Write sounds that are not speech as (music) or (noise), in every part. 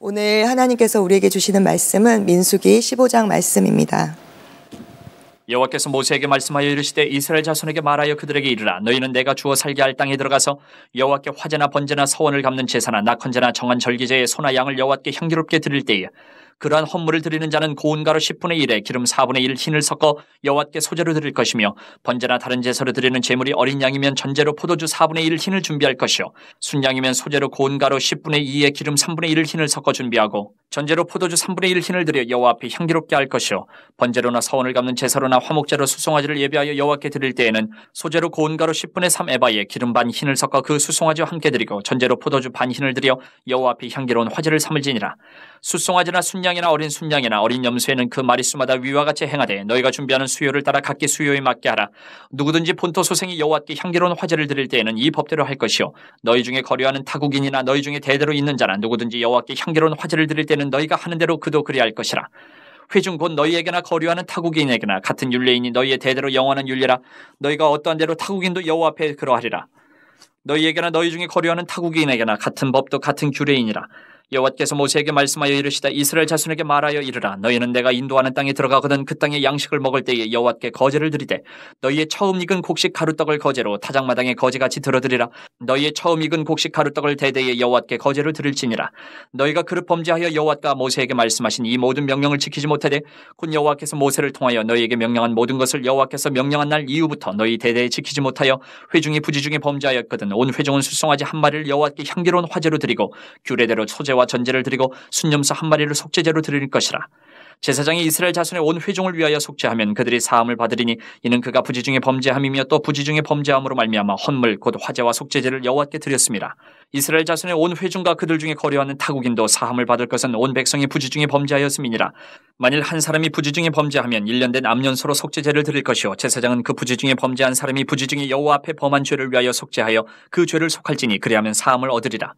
오늘 하나님께서 우리에게 주시는 말씀은 민수기 15장 말씀입니다. 여호와께서 모세에게 말씀하여 이르시되 이스라엘 자손에게 말하여 그들에게 이르라 너희는 내가 주어 살게 할 땅에 들어가서 여호와께 화제나 번제나 서원을 갚는 제사나 낙헌제나 정한 절기제의 소나 양을 여호와께 향기롭게 드릴 때에 그러한 헌물을 드리는 자는 고운 가루 10분의 1에 기름 4분의 1 흰을 섞어 여호와께 소재로 드릴 것이며 번제나 다른 제사로 드리는 제물이 어린 양이면 전제로 포도주 4분의 1 흰을 준비할 것이요 순양이면 소재로 고운 가루 10분의 2에 기름 3분의 1 흰을 섞어 준비하고 전제로 포도주 3분의 1 흰을 드려 여호와 앞에 향기롭게 할 것이요 번제로나 서원을 갚는 제사로나 화목제로 수송아지를 예배하여 여호와께 드릴 때에는 소재로 고운 가루 10분의 3 에바에 기름 반 흰을 섞어 그 수송아지와 함께 드리고 전제로 포도주 반 흰을 드려 여호와 앞에 향기로운 화제를 삼을지니라 숫송아지나 순양이나 어린 순양이나 어린 염소에는 그 마리수마다 위와 같이 행하되 너희가 준비하는 수요를 따라 각기 수요에 맞게 하라. 누구든지 본토 소생이 여호와께 향기로운 화제를 드릴 때에는 이 법대로 할 것이요. 너희 중에 거류하는 타국인이나 너희 중에 대대로 있는 자나 누구든지 여호와께 향기로운 화제를 드릴 때는 너희가 하는 대로 그도 그리할 것이라. 회중 곧 너희에게나 거류하는 타국인에게나 같은 윤례인이 너희의 대대로 영원한 윤례라 너희가 어떠한 대로 타국인도 여호와 앞에 그러하리라. 너희에게나 너희 중에 거류하는 타국인에게나 같은 법도 같은 규례이니라. 여호와께서 모세에게 말씀하여 이르시다 이스라엘 자손에게 말하여 이르라 너희는 내가 인도하는 땅에 들어가거든 그 땅의 양식을 먹을 때에 여호와께 거제를 드리되 너희의 처음 익은 곡식 가루떡을 거제로 타작마당에 거제같이 들어드리라 너희의 처음 익은 곡식 가루떡을 대대에 여호와께 거제를 드릴지니라 너희가 그릇 범죄하여 여호와가 모세에게 말씀하신 이 모든 명령을 지키지 못하되 곧 여호와께서 모세를 통하여 너희에게 명령한 모든 것을 여호와께서 명령한 날 이후부터 너희 대대에 지키지 못하여 회중이 부지중에 범죄하였거든 온 회중은 술송아지한 마리를 여호와께 향기로운 화제로 드리고 규례대로 소제와 전제를 드리고 순념사 한 마리를 속죄제로 드릴 것이라 제사장이 이스라엘 자손의 온 회중을 위하여 속죄하면 그들이 사함을 받으리니 이는 그가 부지 중에 범죄함이며 또 부지 중에 범죄함으로 말미암아 헌물 곧 화제와 속죄제를 여호와께 드렸습니다. 이스라엘 자손의 온 회중과 그들 중에 거류하는 타국인도 사함을 받을 것은 온 백성이 부지 중에 범죄하였음이니라. 만일 한 사람이 부지 중에 범죄하면 1년 된 암년서로 속죄제를 드릴 것이요 제사장은 그 부지 중에 범죄한 사람이 부지 중에 여호와 앞에 범한 죄를 위하여 속죄하여 그 죄를 속할지니 그리하면 사함을 얻으리라.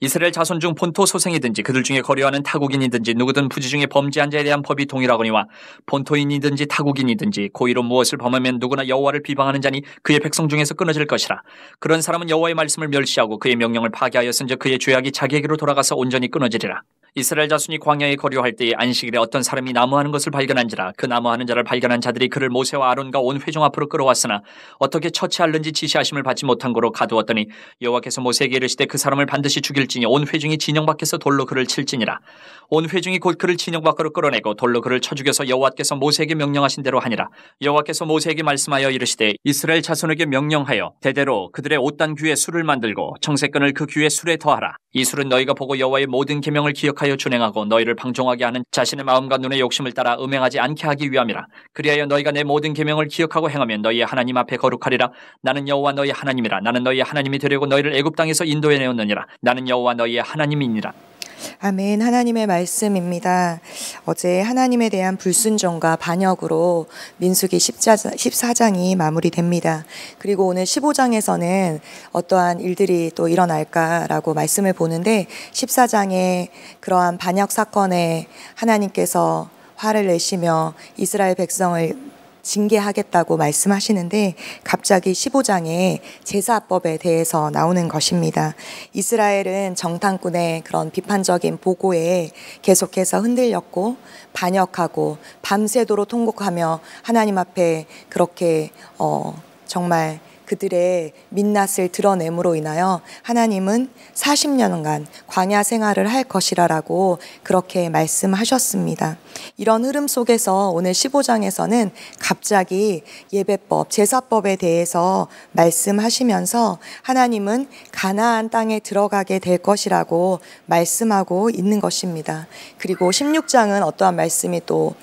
이스라엘 자손 중 본토 소생이든지 그들 중에 거류하는 타국인이든지 누구든 부지 중에 범죄한 자에 대한 법이 동일하거니와 본토인이든지 타국인이든지 고의로 무엇을 범하면 누구나 여호와를 비방하는 자니 그의 백성 중에서 끊어질 것이라 그런 사람은 여호와의 말씀을 멸시하고 그의 명령을 파괴하였은즉 그의 죄악이 자기에게로 돌아가서 온전히 끊어지리라 이스라엘 자손이 광야에 거류할 때에 안식일에 어떤 사람이 나무하는 것을 발견한지라 그 나무하는 자를 발견한 자들이 그를 모세와 아론과 온 회중 앞으로 끌어왔으나 어떻게 처치할는지 지시하심을 받지 못한 거로 가두었더니 여호와께서 모세에게 이르시되 그 사람을 반드시 죽일지니 온 회중이 진영 밖에서 돌로 그를 칠지니라 온 회중이 곧 그를 진영 밖으로 끌어내고 돌로 그를 쳐 죽여서 여호와께서 모세에게 명령하신 대로 하니라 여호와께서 모세에게 말씀하여 이르시되 이스라엘 자손에게 명령하여 대대로 그들의 옷단 귀에 술을 만들고 청색끈을 그 귀에 술에 더하라 이 술은 너희가 보고 여호와의 모든 계명을 기억하 유혹하여 준행하고 너희를 방종하게 하는 자신의 마음과 눈의 욕심을 따라 음행하지 않게 하기 위함이라. 그리하여 너희가 내 모든 계명을 기억하고 행하면 너희의 하나님 앞에 거룩하리라. 나는 여호와 너희 하나님이라. 나는 너희의 하나님이 되려고 너희를 애굽 땅에서 인도해 내었느니라. 나는 여호와 너희의 하나님이니라. 아멘. 하나님의 말씀입니다. 어제 하나님에 대한 불순종과 반역으로 민수기 14장이 마무리됩니다. 그리고 오늘 15장에서는 어떠한 일들이 또 일어날까라고 말씀을 보는데 14장에 그러한 반역 사건에 하나님께서 화를 내시며 이스라엘 백성을 징계하겠다고 말씀하시는데 갑자기 15장에 제사법에 대해서 나오는 것입니다. 이스라엘은 정탐꾼의 그런 비판적인 보고에 계속해서 흔들렸고 반역하고 밤새도록 통곡하며 하나님 앞에 그렇게 어 정말 그들의 민낯을 드러냄으로 인하여 하나님은 40년간 광야 생활을 할 것이라라고 그렇게 말씀하셨습니다. 이런 흐름 속에서 오늘 15장에서는 갑자기 예배법, 제사법에 대해서 말씀하시면서 하나님은 가나안 땅에 들어가게 될 것이라고 말씀하고 있는 것입니다. 그리고 16장은 어떠한 말씀이 또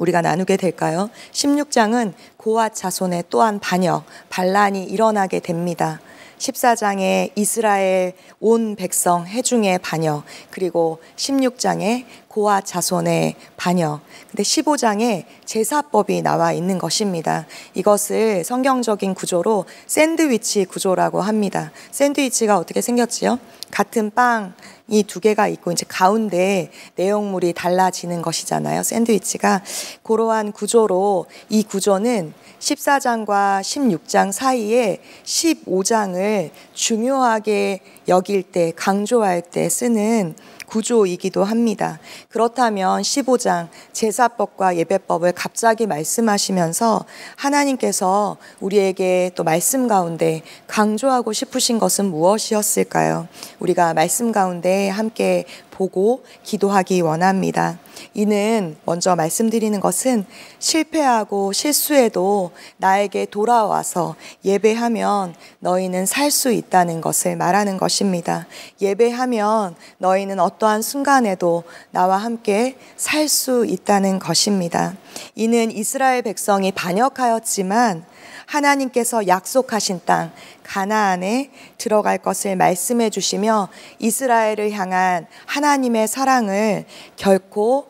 우리가 나누게 될까요? 16장은 고앗 자손의 또한 반역, 반란이 일어나게 됩니다. 14장에 이스라엘 온 백성 해중의 반역, 그리고 16장에 고아 자손의 반역. 근데 15장에 제사법이 나와 있는 것입니다. 이것을 성경적인 구조로 샌드위치 구조라고 합니다. 샌드위치가 어떻게 생겼지요? 같은 빵, 이두 개가 있고 이제 가운데 내용물이 달라지는 것이잖아요. 샌드위치가 그러한 구조로 이 구조는 14장과 16장 사이에 15장을 중요하게 여길 때 강조할 때 쓰는 구조이기도 합니다. 그렇다면 15장 제사법과 예배법을 갑자기 말씀하시면서 하나님께서 우리에게 또 말씀 가운데 강조하고 싶으신 것은 무엇이었을까요? 우리가 말씀 가운데 함께 보고 기도하기 원합니다. 이는 먼저 말씀드리는 것은 실패하고 실수해도 나에게 돌아와서 예배하면 너희는 살 수 있다는 것을 말하는 것입니다. 예배하면 너희는 어떠한 순간에도 나와 함께 살 수 있다는 것입니다. 이는 이스라엘 백성이 반역하였지만 하나님께서 약속하신 땅 가나안에 들어갈 것을 말씀해 주시며 이스라엘을 향한 하나님의 사랑을 결코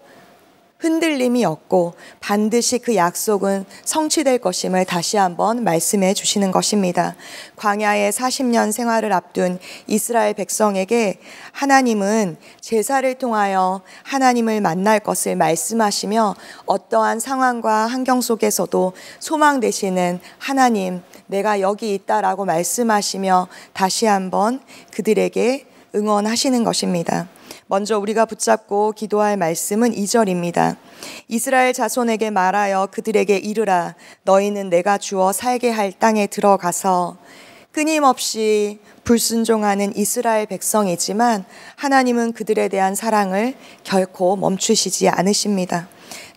흔들림이 없고 반드시 그 약속은 성취될 것임을 다시 한번 말씀해 주시는 것입니다. 광야의 40년 생활을 앞둔 이스라엘 백성에게 하나님은 제사를 통하여 하나님을 만날 것을 말씀하시며 어떠한 상황과 환경 속에서도 소망 되시는 하나님, 내가 여기 있다라고 말씀하시며 다시 한번 그들에게 응원하시는 것입니다. 먼저 우리가 붙잡고 기도할 말씀은 2절입니다. 이스라엘 자손에게 말하여 그들에게 이르라 너희는 내가 주어 살게 할 땅에 들어가서 끊임없이 불순종하는 이스라엘 백성이지만 하나님은 그들에 대한 사랑을 결코 멈추시지 않으십니다.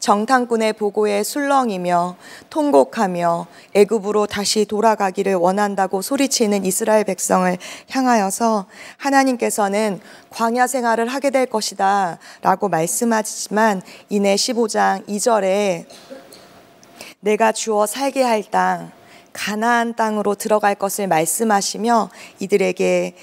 정탐꾼의 보고에 술렁이며 통곡하며 애굽으로 다시 돌아가기를 원한다고 소리치는 이스라엘 백성을 향하여서 하나님께서는 광야 생활을 하게 될 것이다 라고 말씀하시지만 이내 15장 2절에 내가 주어 살게 할 땅, 가나안 땅으로 들어갈 것을 말씀하시며 이들에게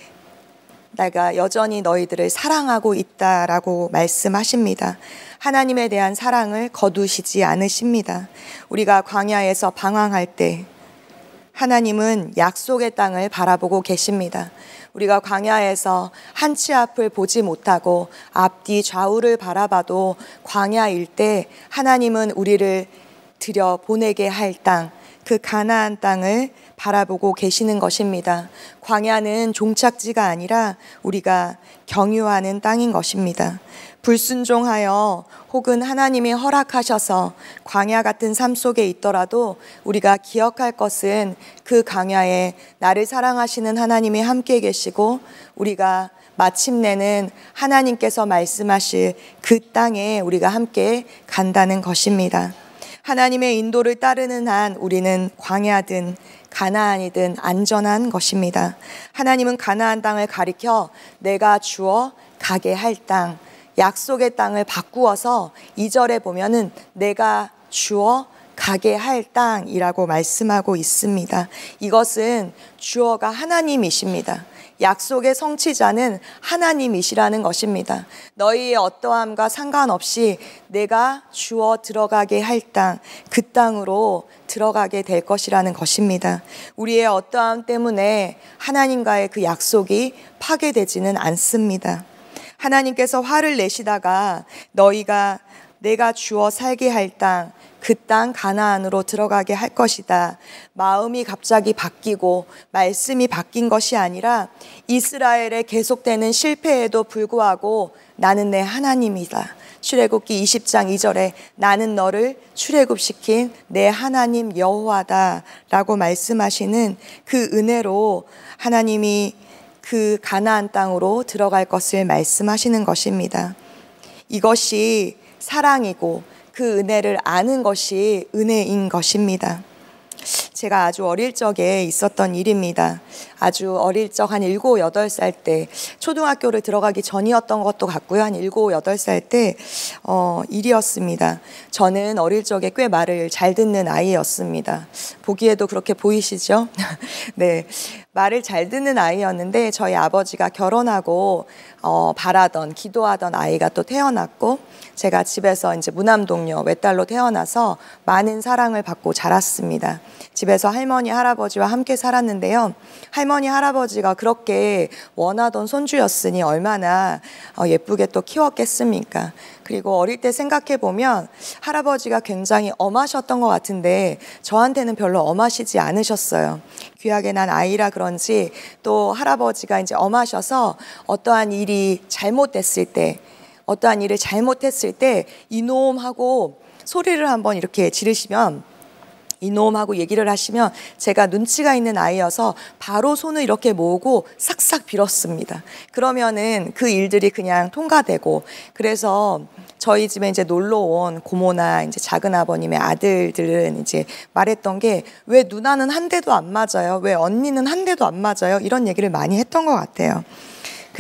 내가 여전히 너희들을 사랑하고 있다라고 말씀하십니다. 하나님에 대한 사랑을 거두시지 않으십니다. 우리가 광야에서 방황할 때 하나님은 약속의 땅을 바라보고 계십니다. 우리가 광야에서 한치 앞을 보지 못하고 앞뒤 좌우를 바라봐도 광야일 때 하나님은 우리를 들여 보내게 할 땅, 그 가나안 땅을 바라보고 계시는 것입니다. 광야는 종착지가 아니라 우리가 경유하는 땅인 것입니다. 불순종하여 혹은 하나님이 허락하셔서 광야 같은 삶 속에 있더라도 우리가 기억할 것은 그 광야에 나를 사랑하시는 하나님이 함께 계시고 우리가 마침내는 하나님께서 말씀하실 그 땅에 우리가 함께 간다는 것입니다. 하나님의 인도를 따르는 한 우리는 광야든 가나안이든 안전한 것입니다. 하나님은 가나안 땅을 가리켜 내가 주어 가게 할 땅, 약속의 땅을 바꾸어서 2절에 보면은 내가 주어 가게 할 땅이라고 말씀하고 있습니다. 이것은 주어가 하나님이십니다. 약속의 성취자는 하나님이시라는 것입니다. 너희의 어떠함과 상관없이 내가 주어 들어가게 할 땅, 그 땅으로 들어가게 될 것이라는 것입니다. 우리의 어떠함 때문에 하나님과의 그 약속이 파괴되지는 않습니다. 하나님께서 화를 내시다가 너희가 내가 주어 살게 할 땅, 그땅 가나안으로 들어가게 할 것이다. 마음이 갑자기 바뀌고 말씀이 바뀐 것이 아니라 이스라엘의 계속되는 실패에도 불구하고 나는 내 하나님이다. 출애굽기 20장 2절에 나는 너를 출애굽시킨 내 하나님 여호와다라고 말씀하시는 그 은혜로 하나님이 그 가나안 땅으로 들어갈 것을 말씀하시는 것입니다. 이것이 사랑이고 그 은혜를 아는 것이 은혜인 것입니다. 제가 아주 어릴 적에 있었던 일입니다. 아주 어릴 적 한 일곱 여덟 살 때 초등학교를 들어가기 전이었던 것도 같고요. 한 일곱 여덟 살때 어, 일이었습니다. 저는 어릴 적에 꽤 말을 잘 듣는 아이였습니다. 보기에도 그렇게 보이시죠? (laughs) 네. 말을 잘 듣는 아이였는데 저희 아버지가 결혼하고 어, 바라던 기도하던 아이가 또 태어났고 제가 집에서 이제 무남동녀 외딸로 태어나서 많은 사랑을 받고 자랐습니다. 집에서 할머니 할아버지와 함께 살았는데요. 할머니 할머니 할아버지가 그렇게 원하던 손주였으니 얼마나 어, 예쁘게 또 키웠겠습니까? 그리고 어릴 때 생각해 보면 할아버지가 굉장히 엄하셨던 것 같은데 저한테는 별로 엄하시지 않으셨어요. 귀하게 난 아이라 그런지 또 할아버지가 이제 엄하셔서 어떠한 일이 잘못됐을 때 어떠한 일을 잘못했을 때 이놈하고 소리를 한번 이렇게 지르시면 이놈하고 얘기를 하시면 제가 눈치가 있는 아이여서 바로 손을 이렇게 모으고 싹싹 빌었습니다. 그러면은 그 일들이 그냥 통과되고 그래서 저희 집에 이제 놀러 온 고모나 이제 작은 아버님의 아들들은 이제 말했던 게 왜 누나는 한 대도 안 맞아요? 왜 언니는 한 대도 안 맞아요? 이런 얘기를 많이 했던 것 같아요.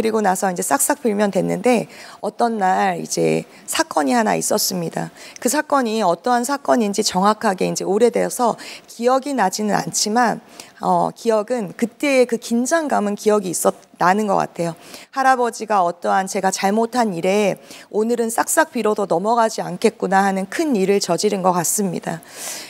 그리고 나서 이제 싹싹 빌면 됐는데 어떤 날 이제 사건이 하나 있었습니다. 그 사건이 어떠한 사건인지 정확하게 이제 오래되어서 기억이 나지는 않지만 어, 기억은 그때의 그 긴장감은 기억이 있었 나는 것 같아요. 할아버지가 어떠한 제가 잘못한 일에 오늘은 싹싹 빌어도 넘어가지 않겠구나 하는 큰 일을 저지른 것 같습니다.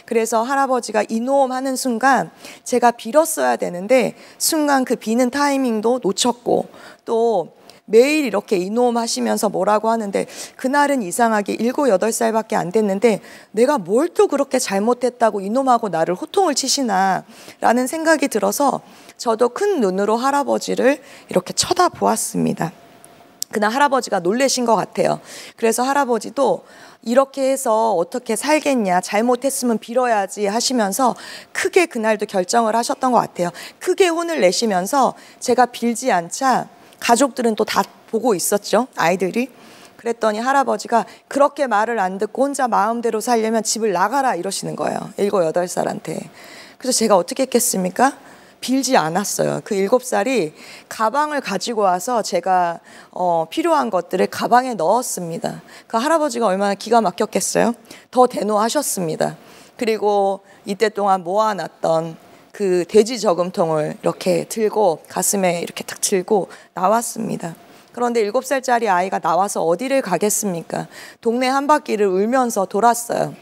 그래서 할아버지가 이놈 하는 순간 제가 빌었어야 되는데 순간 그 비는 타이밍도 놓쳤고 또 매일 이렇게 이놈 하시면서 뭐라고 하는데 그날은 이상하게 일곱 여덟 살밖에안 됐는데 내가 뭘 또 그렇게 잘못했다고 이놈하고 나를 호통을 치시나라는 생각이 들어서 저도 큰 눈으로 할아버지를 이렇게 쳐다보았습니다. 그날 할아버지가 놀래신 것 같아요. 그래서 할아버지도 이렇게 해서 어떻게 살겠냐, 잘못했으면 빌어야지 하시면서 크게 그날도 결정을 하셨던 것 같아요. 크게 혼을 내시면서 제가 빌지 않자 가족들은 또 다 보고 있었죠. 아이들이. 그랬더니 할아버지가 그렇게 말을 안 듣고 혼자 마음대로 살려면 집을 나가라 이러시는 거예요. 일곱 여덟 살한테. 그래서 제가 어떻게 했겠습니까? 빌지 않았어요. 그 일곱 살이 가방을 가지고 와서 제가 어, 필요한 것들을 가방에 넣었습니다. 그 할아버지가 얼마나 기가 막혔겠어요? 더 대노하셨습니다. 그리고 이때 동안 모아놨던 그 돼지 저금통을 이렇게 들고 가슴에 이렇게 탁 들고 나왔습니다. 그런데 7살짜리 아이가 나와서 어디를 가겠습니까? 동네 한 바퀴를 울면서 돌았어요.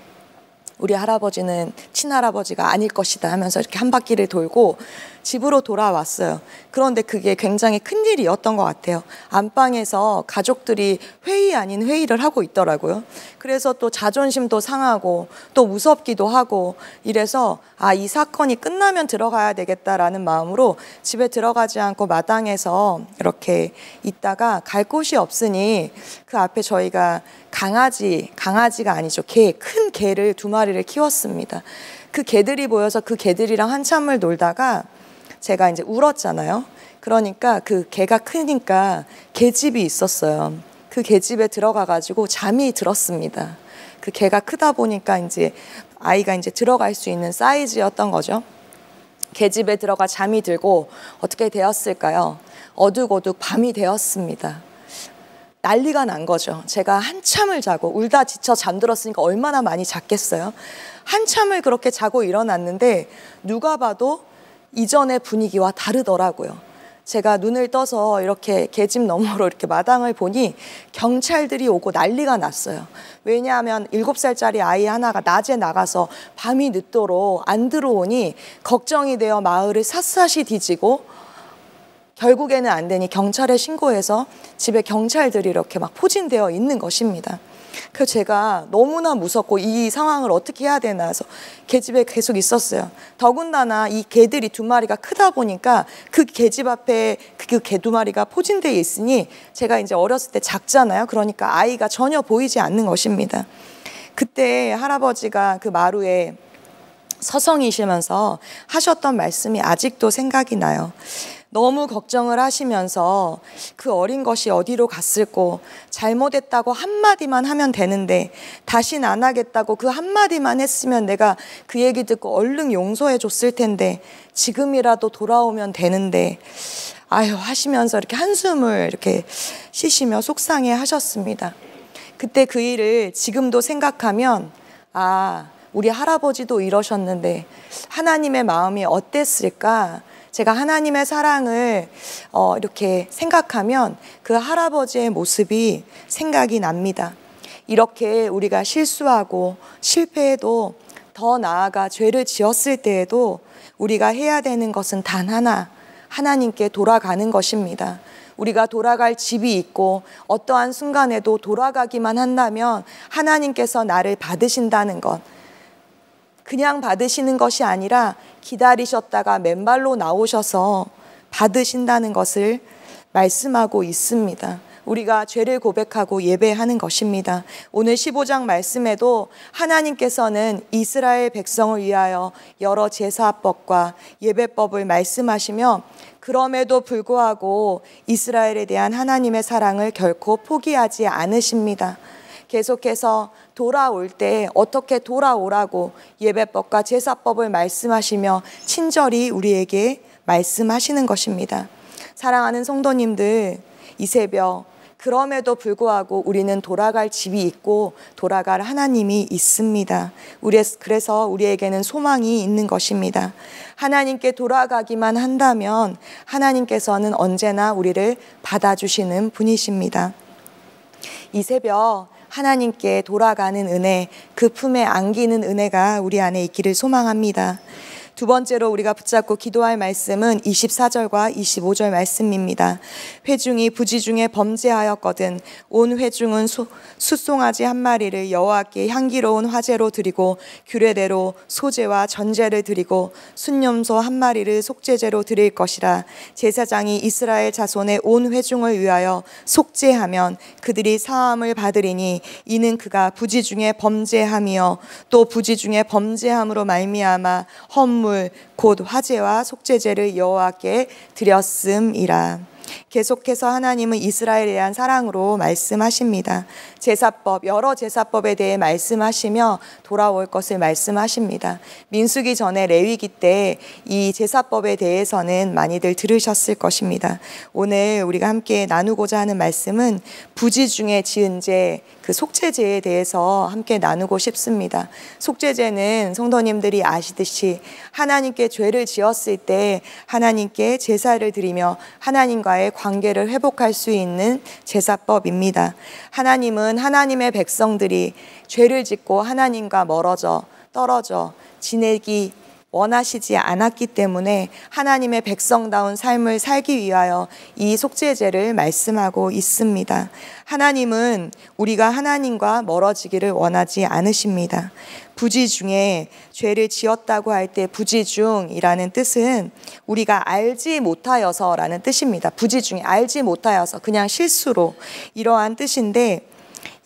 우리 할아버지는 친할아버지가 아닐 것이다 하면서 이렇게 한 바퀴를 돌고 집으로 돌아왔어요. 그런데 그게 굉장히 큰 일이었던 것 같아요. 안방에서 가족들이 회의 아닌 회의를 하고 있더라고요. 그래서 또 자존심도 상하고 또 무섭기도 하고 이래서 아, 이 사건이 끝나면 들어가야 되겠다라는 마음으로 집에 들어가지 않고 마당에서 이렇게 있다가 갈 곳이 없으니 그 앞에 저희가 강아지, 강아지가 아니죠. 개, 큰 개를 두 마리를 키웠습니다. 그 개들이 모여서 그 개들이랑 한참을 놀다가 제가 이제 울었잖아요. 그러니까 그 개가 크니까 개집이 있었어요. 그 개집에 들어가 가지고 잠이 들었습니다. 그 개가 크다 보니까 이제 아이가 이제 들어갈 수 있는 사이즈였던 거죠. 개집에 들어가 잠이 들고 어떻게 되었을까요? 어둑어둑 밤이 되었습니다. 난리가 난 거죠. 제가 한참을 자고 울다 지쳐 잠들었으니까 얼마나 많이 잤겠어요. 한참을 그렇게 자고 일어났는데 누가 봐도 이전의 분위기와 다르더라고요. 제가 눈을 떠서 이렇게 계집 너머로 이렇게 마당을 보니 경찰들이 오고 난리가 났어요. 왜냐하면 7살짜리 아이 하나가 낮에 나가서 밤이 늦도록 안 들어오니 걱정이 되어 마을을 샅샅이 뒤지고 결국에는 안 되니 경찰에 신고해서 집에 경찰들이 이렇게 막 포진되어 있는 것입니다. 그 제가 너무나 무섭고 이 상황을 어떻게 해야 되나 해서 개집에 계속 있었어요. 더군다나 이 개들이 두 마리가 크다 보니까 그 개집 앞에 그 개 두 마리가 포진되어 있으니 제가 이제 어렸을 때 작잖아요. 그러니까 아이가 전혀 보이지 않는 것입니다. 그때 할아버지가 그 마루에 서성이시면서 하셨던 말씀이 아직도 생각이 나요. 너무 걱정을 하시면서 그 어린 것이 어디로 갔을고 잘못했다고 한마디만 하면 되는데 다신 안 하겠다고 그 한마디만 했으면 내가 그 얘기 듣고 얼른 용서해 줬을 텐데 지금이라도 돌아오면 되는데 아휴 하시면서 이렇게 한숨을 이렇게 쉬시며 속상해 하셨습니다. 그때 그 일을 지금도 생각하면 아 우리 할아버지도 이러셨는데 하나님의 마음이 어땠을까 제가 하나님의 사랑을 어, 이렇게 생각하면 그 할아버지의 모습이 생각이 납니다. 이렇게 우리가 실수하고 실패해도 더 나아가 죄를 지었을 때에도 우리가 해야 되는 것은 단 하나, 하나님께 돌아가는 것입니다. 우리가 돌아갈 집이 있고 어떠한 순간에도 돌아가기만 한다면 하나님께서 나를 받으신다는 것, 그냥 받으시는 것이 아니라 기다리셨다가 맨발로 나오셔서 받으신다는 것을 말씀하고 있습니다. 우리가 죄를 고백하고 예배하는 것입니다. 오늘 15장 말씀에도 하나님께서는 이스라엘 백성을 위하여 여러 제사법과 예배법을 말씀하시며 그럼에도 불구하고 이스라엘에 대한 하나님의 사랑을 결코 포기하지 않으십니다. 계속해서 돌아올 때 어떻게 돌아오라고 예배법과 제사법을 말씀하시며 친절히 우리에게 말씀하시는 것입니다. 사랑하는 성도님들, 이 새벽 그럼에도 불구하고 우리는 돌아갈 집이 있고 돌아갈 하나님이 있습니다. 우리 그래서 우리에게는 소망이 있는 것입니다. 하나님께 돌아가기만 한다면 하나님께서는 언제나 우리를 받아주시는 분이십니다. 이 새벽 하나님께 돌아가는 은혜, 그 품에 안기는 은혜가 우리 안에 있기를 소망합니다. 두 번째로 우리가 붙잡고 기도할 말씀은 24절과 25절 말씀입니다. 회중이 부지 중에 범죄하였거든 온 회중은 소, 수송아지 한 마리를 여호와께 향기로운 화제로 드리고 규례대로 소제와 전제를 드리고 순념소 한 마리를 속죄제로 드릴 것이라 제사장이 이스라엘 자손의 온 회중을 위하여 속죄하면 그들이 사함을 받으리니 이는 그가 부지 중에 범죄함이요 또 부지 중에 범죄함으로 말미암아 헛물 제물 곧 화제와 속죄제를 여호와께 드렸음이라 계속해서 하나님은 이스라엘에 대한 사랑으로 말씀하십니다. 제사법, 여러 제사법에 대해 말씀하시며 돌아올 것을 말씀하십니다. 민수기 전에 레위기 때 이 제사법에 대해서는 많이들 들으셨을 것입니다. 오늘 우리가 함께 나누고자 하는 말씀은 부지 중에 지은 죄, 그 속죄죄에 대해서 함께 나누고 싶습니다. 속죄죄는 성도님들이 아시듯이 하나님께 죄를 지었을 때 하나님께 제사를 드리며 하나님과의 하나님과의 관계를 회복할 수 있는 제사법입니다. 하나님은 하나님의 백성들이 죄를 짓고 하나님과 멀어져 떨어져 지내기 원하시지 않았기 때문에 하나님의 백성다운 삶을 살기 위하여 이 속죄제를 말씀하고 있습니다. 하나님은 우리가 하나님과 멀어지기를 원하지 않으십니다. 부지 중에 죄를 지었다고 할 때 부지 중이라는 뜻은 우리가 알지 못하여서라는 뜻입니다. 부지 중에 알지 못하여서 그냥 실수로 이러한 뜻인데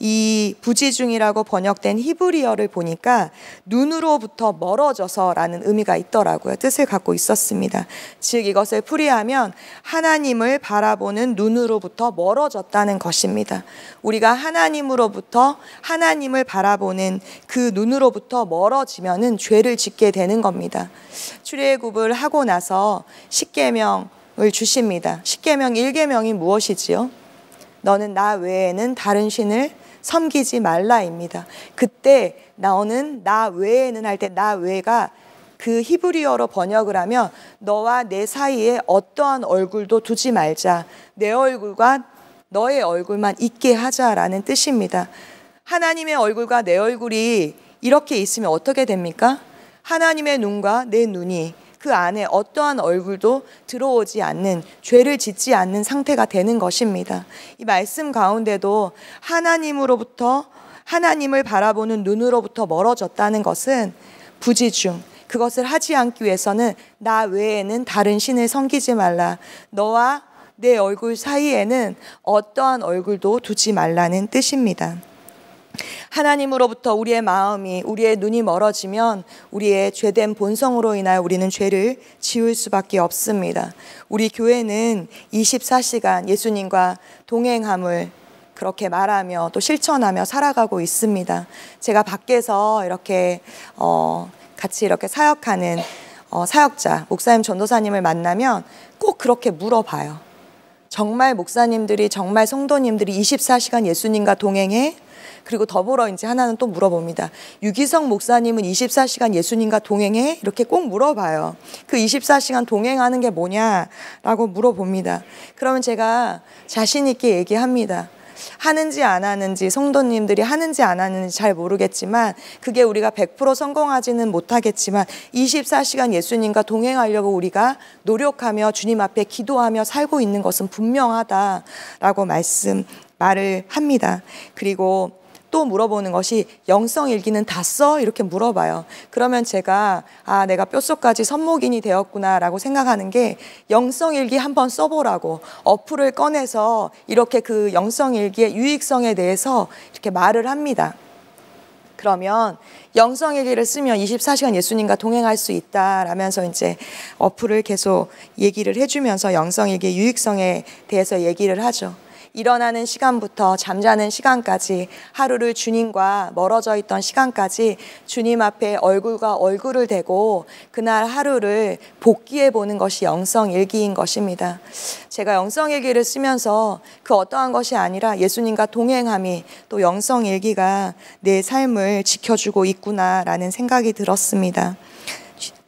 이 부지중이라고 번역된 히브리어를 보니까 눈으로부터 멀어져서라는 의미가 있더라고요. 뜻을 갖고 있었습니다. 즉 이것을 풀이하면 하나님을 바라보는 눈으로부터 멀어졌다는 것입니다. 우리가 하나님으로부터 하나님을 바라보는 그 눈으로부터 멀어지면은 죄를 짓게 되는 겁니다. 출애굽을 하고 나서 십계명을 주십니다. 십계명 1계명이 무엇이지요? 너는 나 외에는 다른 신을 섬기지 말라입니다. 그때 나오는 나 외에는 할 때 나 외가 그 히브리어로 번역을 하면 너와 내 사이에 어떠한 얼굴도 두지 말자. 내 얼굴과 너의 얼굴만 있게 하자라는 뜻입니다. 하나님의 얼굴과 내 얼굴이 이렇게 있으면 어떻게 됩니까? 하나님의 눈과 내 눈이 그 안에 어떠한 얼굴도 들어오지 않는 죄를 짓지 않는 상태가 되는 것입니다. 이 말씀 가운데도 하나님으로부터 하나님을 바라보는 눈으로부터 멀어졌다는 것은 부지중 그것을 하지 않기 위해서는 나 외에는 다른 신을 섬기지 말라. 너와 내 얼굴 사이에는 어떠한 얼굴도 두지 말라는 뜻입니다. 하나님으로부터 우리의 마음이 우리의 눈이 멀어지면 우리의 죄된 본성으로 인하여 우리는 죄를 지을 수밖에 없습니다. 우리 교회는 24시간 예수님과 동행함을 그렇게 말하며 또 실천하며 살아가고 있습니다. 제가 밖에서 이렇게 어 같이 이렇게 사역하는 어 사역자 목사님 전도사님을 만나면 꼭 그렇게 물어봐요. 정말 목사님들이 정말 성도님들이 24시간 예수님과 동행해 그리고 더불어 이제 하나는 또 물어봅니다. 유기성 목사님은 24시간 예수님과 동행해? 이렇게 꼭 물어봐요. 그 24시간 동행하는 게 뭐냐라고 물어봅니다. 그러면 제가 자신 있게 얘기합니다. 하는지 안 하는지 성도님들이 하는지 안 하는지 잘 모르겠지만 그게 우리가 100% 성공하지는 못하겠지만 24시간 예수님과 동행하려고 우리가 노력하며 주님 앞에 기도하며 살고 있는 것은 분명하다라고 말씀 말을 합니다. 그리고 또 물어보는 것이 영성 일기는 다 써? 이렇게 물어봐요. 그러면 제가 아, 내가 뼛속까지 선목인이 되었구나라고 생각하는 게 영성 일기 한번 써보라고 어플을 꺼내서 이렇게 그 영성 일기의 유익성에 대해서 이렇게 말을 합니다. 그러면 영성의 길을 쓰면 24시간 예수님과 동행할 수 있다라면서 이제 어플을 계속 얘기를 해주면서 영성의 유익성에 대해서 얘기를 하죠. 일어나는 시간부터 잠자는 시간까지 하루를 주님과 멀어져 있던 시간까지 주님 앞에 얼굴과 얼굴을 대고 그날 하루를 복귀해 보는 것이 영성 일기인 것입니다. 제가 영성 일기를 쓰면서 그 어떠한 것이 아니라 예수님과 동행함이 또 영성 일기가 내 삶을 지켜주고 있구나라는 생각이 들었습니다.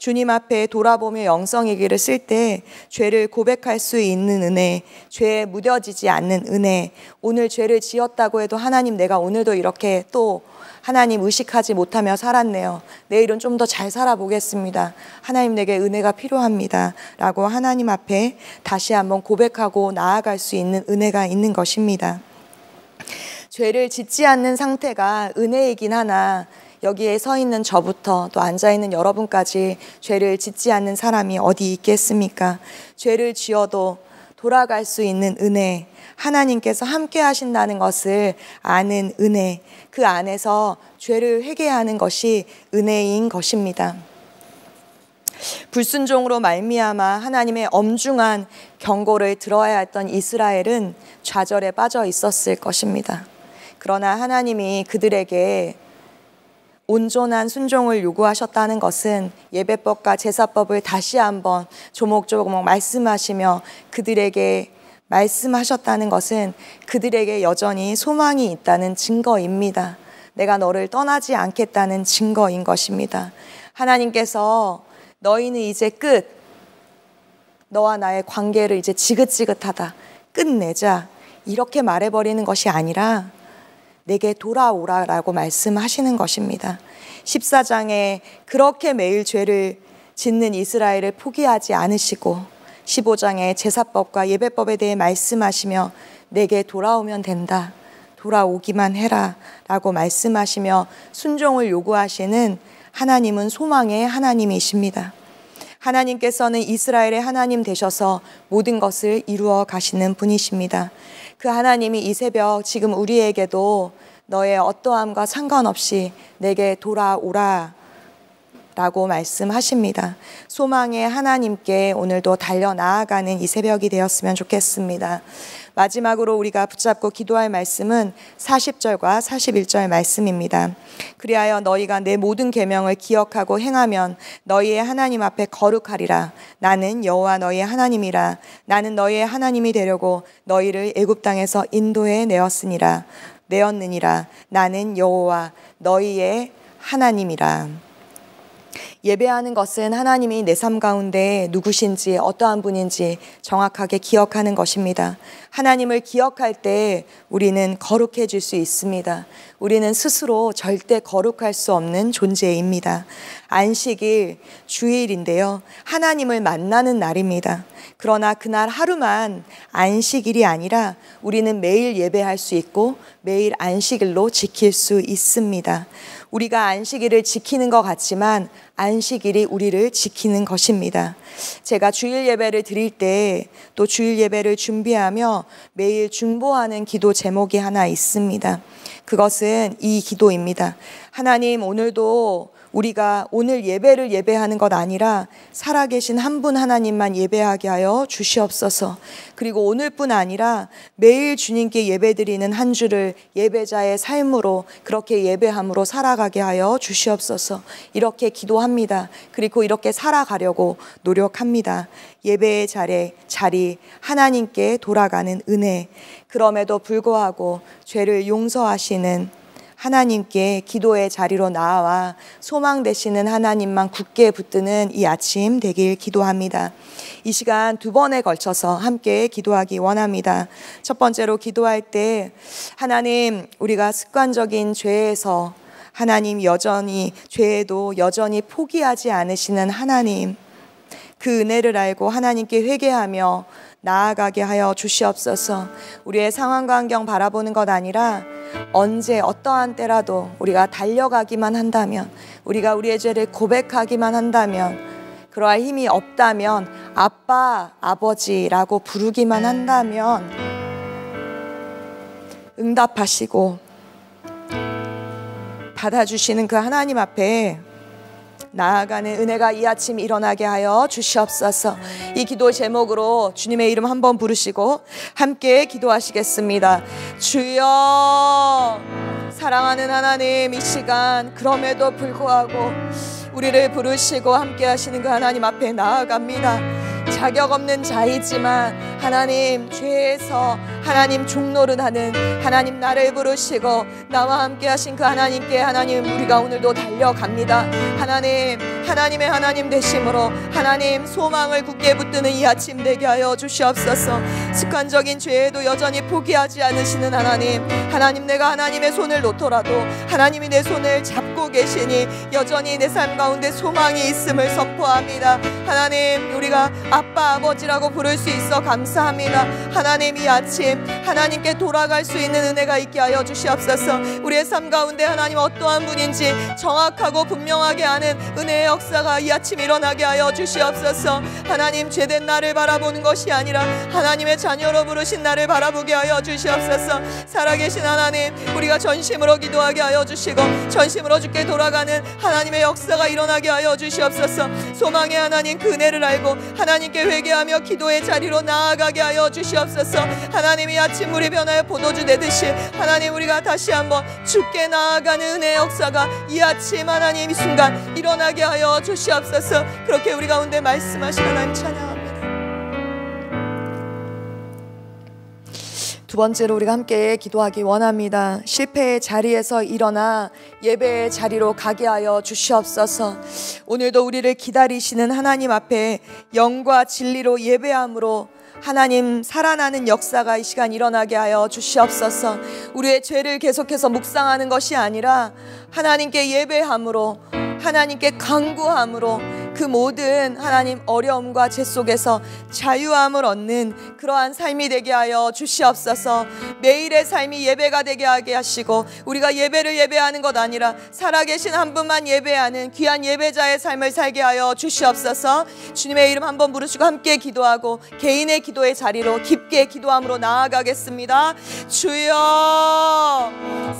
주님 앞에 돌아보며 영성이기를 쓸 때 죄를 고백할 수 있는 은혜, 죄에 무뎌지지 않는 은혜, 오늘 죄를 지었다고 해도 하나님 내가 오늘도 이렇게 또 하나님 의식하지 못하며 살았네요. 내일은 좀 더 잘 살아보겠습니다. 하나님 내게 은혜가 필요합니다. 라고 하나님 앞에 다시 한번 고백하고 나아갈 수 있는 은혜가 있는 것입니다. 죄를 짓지 않는 상태가 은혜이긴 하나 여기에 서 있는 저부터 또 앉아 있는 여러분까지 죄를 짓지 않는 사람이 어디 있겠습니까? 죄를 지어도 돌아갈 수 있는 은혜, 하나님께서 함께 하신다는 것을 아는 은혜, 그 안에서 죄를 회개하는 것이 은혜인 것입니다. 불순종으로 말미암아 하나님의 엄중한 경고를 들어야 했던 이스라엘은 좌절에 빠져 있었을 것입니다. 그러나 하나님이 그들에게 온전한 순종을 요구하셨다는 것은 예배법과 제사법을 다시 한번 조목조목 말씀하시며 그들에게 말씀하셨다는 것은 그들에게 여전히 소망이 있다는 증거입니다. 내가 너를 떠나지 않겠다는 증거인 것입니다. 하나님께서 너희는 이제 끝. 너와 나의 관계를 이제 지긋지긋하다. 끝내자. 이렇게 말해버리는 것이 아니라 내게 돌아오라라고 말씀하시는 것입니다. 14장에 그렇게 매일 죄를 짓는 이스라엘을 포기하지 않으시고 15장에 제사법과 예배법에 대해 말씀하시며 내게 돌아오면 된다. 돌아오기만 해라. 라고 말씀하시며 순종을 요구하시는 하나님은 소망의 하나님이십니다. 하나님께서는 이스라엘의 하나님 되셔서 모든 것을 이루어 가시는 분이십니다. 그 하나님이 이 새벽 지금 우리에게도 너의 어떠함과 상관없이 내게 돌아오라 라고 말씀하십니다. 소망의 하나님께 오늘도 달려 나아가는 이 새벽이 되었으면 좋겠습니다. 마지막으로 우리가 붙잡고 기도할 말씀은 40절과 41절 말씀입니다. 그리하여 너희가 내 모든 계명을 기억하고 행하면 너희의 하나님 앞에 거룩하리라. 나는 여호와 너희의 하나님이라. 나는 너희의 하나님이 되려고 너희를 애굽 땅에서 인도해 내었으니라. 내었느니라. 나는 여호와 너희의 하나님이라. 예배하는 것은 하나님이 내 삶 가운데 누구신지 어떠한 분인지 정확하게 기억하는 것입니다. 하나님을 기억할 때 우리는 거룩해질 수 있습니다. 우리는 스스로 절대 거룩할 수 없는 존재입니다. 안식일 주일인데요. 하나님을 만나는 날입니다. 그러나 그날 하루만 안식일이 아니라 우리는 매일 예배할 수 있고 매일 안식일로 지킬 수 있습니다. 우리가 안식일을 지키는 것 같지만 안식일이 우리를 지키는 것입니다. 제가 주일 예배를 드릴 때 또 주일 예배를 준비하며 매일 중보하는 기도 제목이 하나 있습니다. 그것은 이 기도입니다. 하나님 오늘도 우리가 오늘 예배를 예배하는 것 아니라 살아계신 한 분 하나님만 예배하게 하여 주시옵소서. 그리고 오늘뿐 아니라 매일 주님께 예배드리는 한 주를 예배자의 삶으로 그렇게 예배함으로 살아가게 하여 주시옵소서. 이렇게 기도합니다. 그리고 이렇게 살아가려고 노력합니다. 예배의 자리, 자리 하나님께 돌아가는 은혜. 그럼에도 불구하고 죄를 용서하시는 하나님께 기도의 자리로 나아와 소망 되시는 하나님만 굳게 붙드는 이 아침 되길 기도합니다. 이 시간 두 번에 걸쳐서 함께 기도하기 원합니다. 첫 번째로 기도할 때 하나님 우리가 습관적인 죄에서 하나님 여전히 죄에도 여전히 포기하지 않으시는 하나님 그 은혜를 알고 하나님께 회개하며 나아가게 하여 주시옵소서. 우리의 상황과 환경 바라보는 것 아니라 언제 어떠한 때라도 우리가 달려가기만 한다면 우리가 우리의 죄를 고백하기만 한다면 그러한 힘이 없다면 아빠, 아버지라고 부르기만 한다면 응답하시고 받아주시는 그 하나님 앞에 나아가는 은혜가 이 아침 일어나게 하여 주시옵소서. 이 기도 제목으로 주님의 이름 한번 부르시고 함께 기도하시겠습니다. 주여 사랑하는 하나님 이 시간 그럼에도 불구하고 우리를 부르시고 함께 하시는 그 하나님 앞에 나아갑니다. 자격 없는 자이지만 하나님 죄에서 하나님 종노릇하는 하나님 나를 부르시고 나와 함께 하신 그 하나님께 하나님 우리가 오늘도 달려갑니다. 하나님 하나님의 하나님 되심으로 하나님 소망을 굳게 붙드는 이 아침 되게 하여 주시옵소서. 습관적인 죄에도 여전히 포기하지 않으시는 하나님 하나님 내가 하나님의 손을 놓더라도 하나님이 내 손을 잡고 계시니 여전히 내 삶 가운데 소망이 있음을 선포합니다. 하나님 우리가 앞 아빠 아버지라고 부를 수 있어 감사합니다. 하나님 이 아침 하나님께 돌아갈 수 있는 은혜가 있게 하여 주시옵소서. 우리의 삶 가운데 하나님 어떠한 분인지 정확하고 분명하게 아는 은혜의 역사가 이 아침 일어나게 하여 주시옵소서. 하나님 죄된 나를 바라보는 것이 아니라 하나님의 자녀로 부르신 나를 바라보게 하여 주시옵소서. 살아계신 하나님 우리가 전심으로 기도하게 하여 주시고 전심으로 주께 돌아가는 하나님의 역사가 일어나게 하여 주시옵소서. 소망의 하나님 그네를 알고 하나님께 회개하며 기도의 자리로 나아가게 하여 주시옵소서 하나님이 아침물이 변하여 보도주 내듯이 하나님 우리가 다시 한번 죽게 나아가는 은혜 역사가 이 아침 하나님 이 순간 일어나게 하여 주시옵소서 그렇게 우리 가운데 말씀하시는나님 찬양 두 번째로 우리가 함께 기도하기 원합니다. 실패의 자리에서 일어나 예배의 자리로 가게 하여 주시옵소서. 오늘도 우리를 기다리시는 하나님 앞에 영과 진리로 예배함으로 하나님 살아나는 역사가 이 시간 일어나게 하여 주시옵소서. 우리의 죄를 계속해서 묵상하는 것이 아니라 하나님께 예배함으로 하나님께 강구함으로 그 모든 하나님 어려움과 죄 속에서 자유함을 얻는 그러한 삶이 되게 하여 주시옵소서 매일의 삶이 예배가 되게 하게 하시고 우리가 예배를 예배하는 것 아니라 살아계신 한 분만 예배하는 귀한 예배자의 삶을 살게 하여 주시옵소서 주님의 이름 한 번 부르시고 함께 기도하고 개인의 기도의 자리로 깊게 기도함으로 나아가겠습니다 주여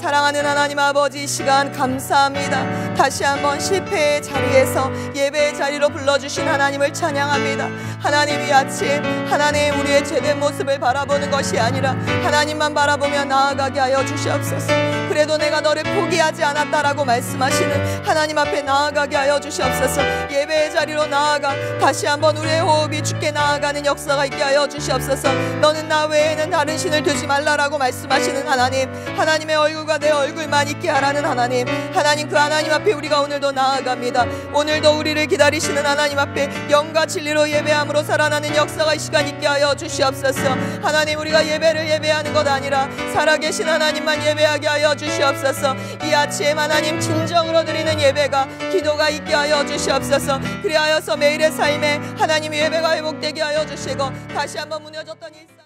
사랑하는 하나님 아버지 시간 감사합니다 다시 한번 실패의 자리에서 예배의 자 자리로 불러주신 하나님을 찬양합니다. 하나님 이 아침 하나님 우리의 죄된 모습을 바라보는 것이 아니라 하나님만 바라보며 나아가게 하여 주시옵소서. 그래도 내가 너를 포기하지 않았다라고 말씀하시는 하나님 앞에 나아가게 하여 주시옵소서. 예배의 자리로 나아가 다시 한번 우리의 호흡이 주께 나아가는 역사가 있게 하여 주시옵소서. 너는 나 외에는 다른 신을 두지 말라라고 말씀하시는 하나님. 하나님의 얼굴과 내 얼굴만 있게 하라는 하나님. 하나님 그 하나님 앞에 우리가 오늘도 나아갑니다. 오늘도 우리를 기다리 기다리시는 하나님 앞에 영과 진리로 예배함으로 살아나는 역사가 이 시간 있게 하여 주시옵소서 하나님 우리가 예배를 예배하는 것 아니라 살아계신 하나님만 예배하게 하여 주시옵소서 이 아침에 하나님 진정으로 드리는 예배가 기도가 있게 하여 주시옵소서 그리하여서 매일의 삶에 하나님 예배가 회복되게 하여 주시고 다시 한번 무너졌던 일상